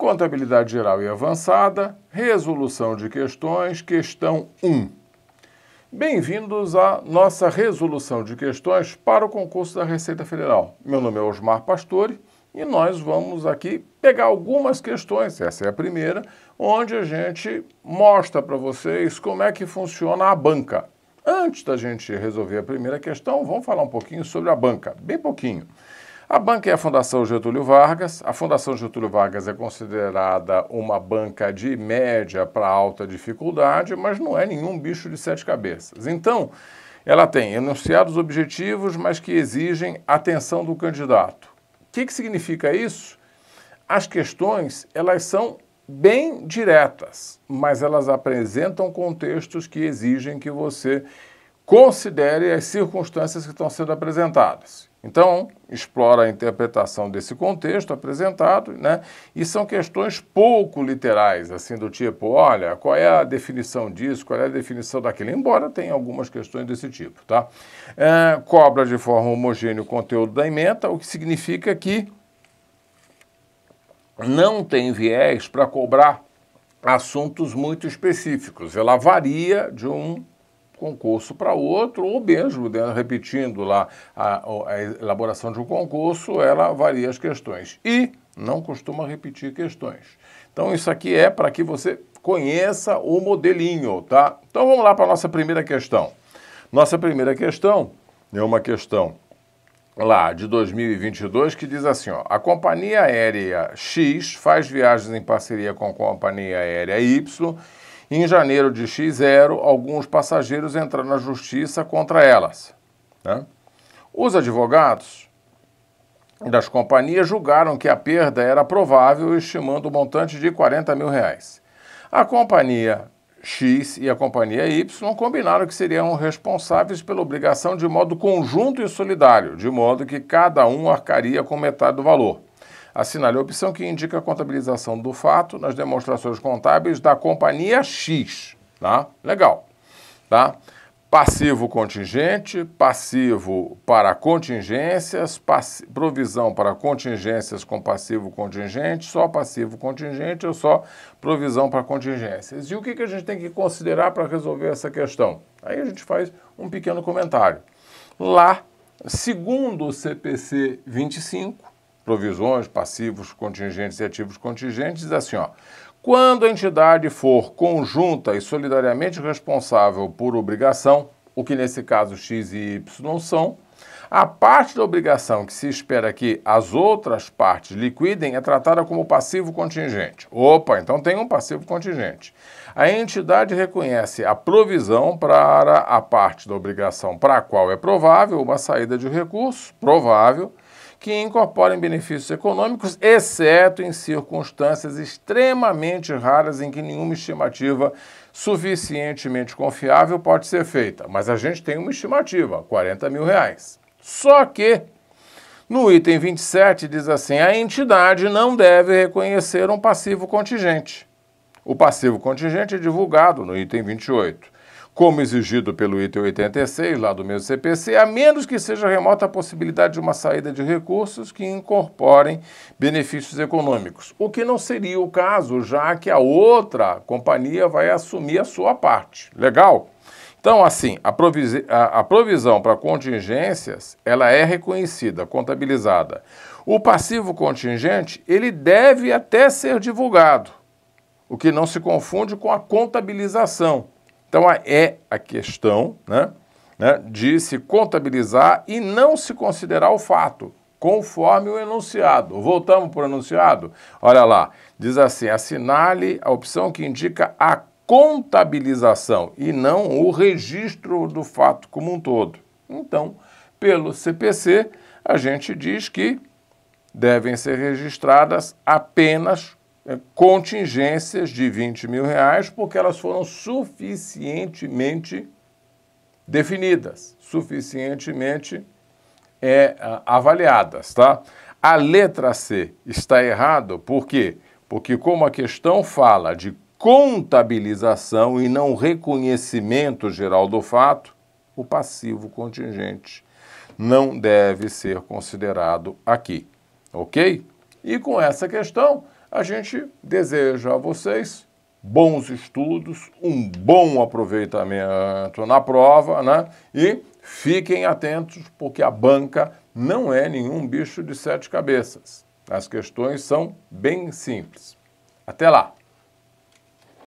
Contabilidade Geral e Avançada, Resolução de Questões, Questão 1. Bem-vindos à nossa resolução de questões para o concurso da Receita Federal. Meu nome é Osmar Pastore e nós vamos aqui pegar algumas questões, essa é a primeira, onde a gente mostra para vocês como é que funciona a banca. Antes da gente resolver a primeira questão, vamos falar um pouquinho sobre a banca, bem pouquinho. A banca é a Fundação Getúlio Vargas. A Fundação Getúlio Vargas é considerada uma banca de média para alta dificuldade, mas não é nenhum bicho de sete cabeças. Então, ela tem enunciados objetivos, mas que exigem atenção do candidato. O que, que significa isso? As questões, elas são bem diretas, mas elas apresentam contextos que exigem que você considere as circunstâncias que estão sendo apresentadas. Então, explora a interpretação desse contexto apresentado, né? E são questões pouco literais, assim, do tipo, olha, qual é a definição disso, qual é a definição daquilo, embora tenha algumas questões desse tipo, tá? É, cobra de forma homogênea o conteúdo da emenda, o que significa que não tem viés para cobrar assuntos muito específicos. Ela varia de um concurso para outro, ou mesmo, né, repetindo lá a, a, elaboração de um concurso, ela varia as questões. E não costuma repetir questões. Então, isso aqui é para que você conheça o modelinho, tá? Então, vamos lá para a nossa primeira questão. Nossa primeira questão é uma questão lá de 2022 que diz assim, ó, a companhia aérea X faz viagens em parceria com a companhia aérea Y em janeiro de X0, alguns passageiros entraram na justiça contra elas. Né? Os advogados das companhias julgaram que a perda era provável, estimando o um montante de 40 mil reais. A companhia X e a companhia Y combinaram que seriam responsáveis pela obrigação de modo conjunto e solidário, de modo que cada um arcaria com metade do valor. Assinale a opção que indica a contabilização do fato nas demonstrações contábeis da companhia X. Tá? Legal. Tá? Passivo contingente, passivo para contingências, provisão para contingências com passivo contingente, só passivo contingente ou só provisão para contingências. E o que, que a gente tem que considerar para resolver essa questão? Aí a gente faz um pequeno comentário. Lá, segundo o CPC 25, provisões, passivos contingentes e ativos contingentes, diz assim, ó, quando a entidade for conjunta e solidariamente responsável por obrigação, o que nesse caso X e Y são, a parte da obrigação que se espera que as outras partes liquidem é tratada como passivo contingente. Opa, então tem um passivo contingente. A entidade reconhece a provisão para a parte da obrigação para a qual é provável uma saída de recurso, provável, que incorporem benefícios econômicos, exceto em circunstâncias extremamente raras em que nenhuma estimativa suficientemente confiável pode ser feita. Mas a gente tem uma estimativa, 40 mil reais. Só que no item 27 diz assim: a entidade não deve reconhecer um passivo contingente. O passivo contingente é divulgado no item 28 como exigido pelo item 86, lá do mesmo CPC, a menos que seja remota a possibilidade de uma saída de recursos que incorporem benefícios econômicos, o que não seria o caso, já que a outra companhia vai assumir a sua parte. Legal? Então, assim, a, provis a, a provisão para contingências, ela é reconhecida, contabilizada. O passivo contingente, ele deve até ser divulgado, o que não se confunde com a contabilização então, é a questão né, né, de se contabilizar e não se considerar o fato, conforme o enunciado. Voltamos para o enunciado? Olha lá, diz assim: assinale a opção que indica a contabilização e não o registro do fato como um todo. Então, pelo CPC, a gente diz que devem ser registradas apenas é, contingências de 20 mil reais, porque elas foram suficientemente definidas, suficientemente é, avaliadas, tá? A letra C está errada por quê? Porque como a questão fala de contabilização e não reconhecimento geral do fato, o passivo contingente não deve ser considerado aqui, ok? E com essa questão, a gente deseja a vocês bons estudos, um bom aproveitamento na prova, né? E fiquem atentos, porque a banca não é nenhum bicho de sete cabeças. As questões são bem simples. Até lá!